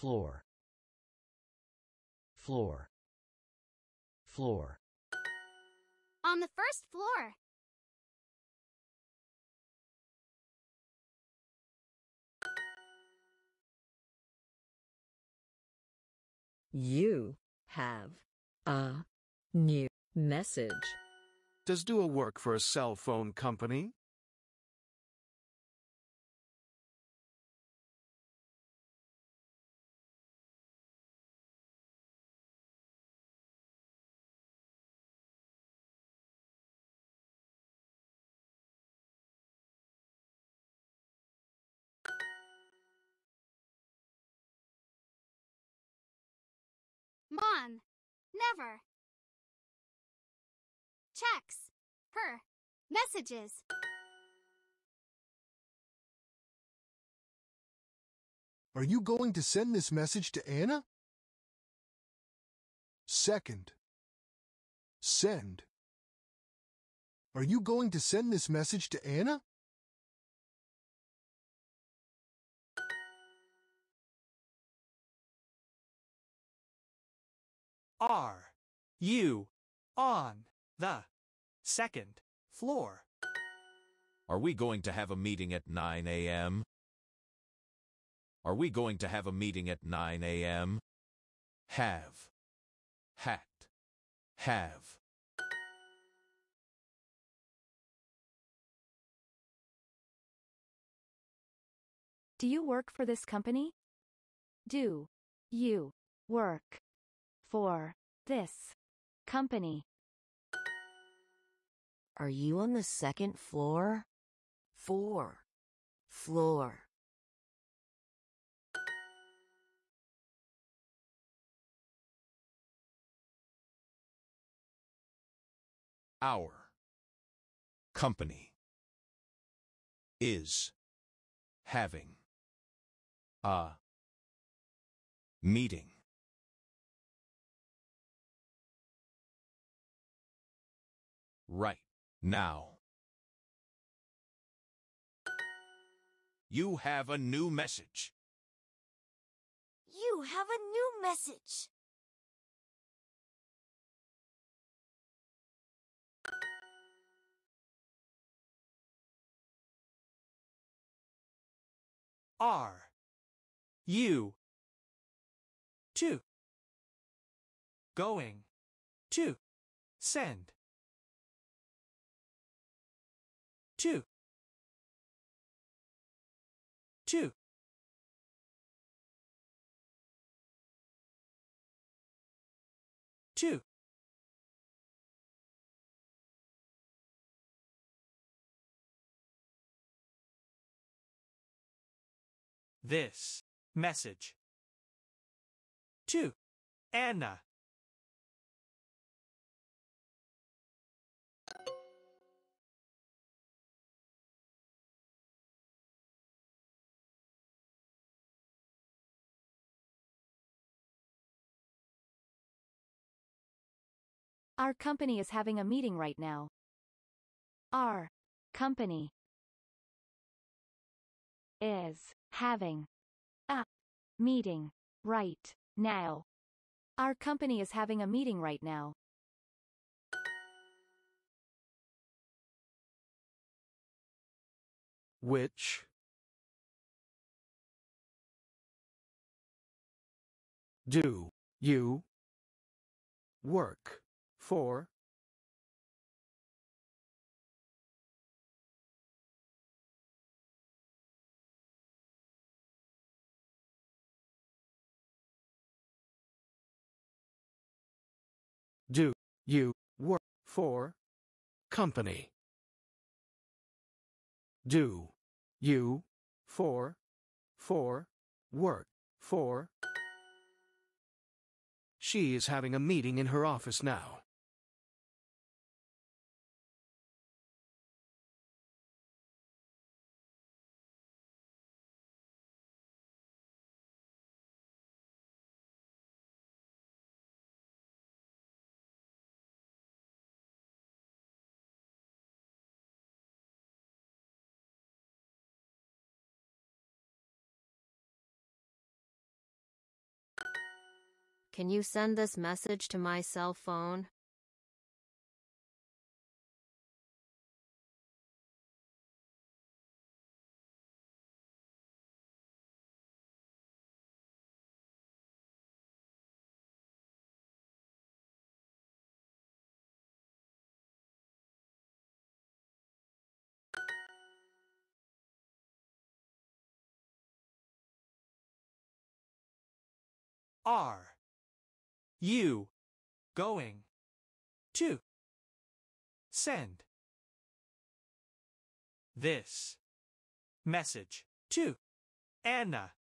floor floor floor on the first floor You have a new message. Does Dua work for a cell phone company? Mon. Never. Checks. Per. Messages. Are you going to send this message to Anna? Second. Send. Are you going to send this message to Anna? are you on the second floor? Are we going to have a meeting at 9 a.m.? Are we going to have a meeting at 9 a.m.? Have. Hat. Have. Do you work for this company? Do you work for this company. Are you on the second floor? Four. Floor. Our company is having a meeting. right now. You have a new message. You have a new message. R U 2 Going to send two two two this message Two. Anna Our company is having a meeting right now. Our company is having a meeting right now. Our company is having a meeting right now. Which do you work 4 Do you work for company? Do you for for work for She is having a meeting in her office now. Can you send this message to my cell phone? R you going to send this message to Anna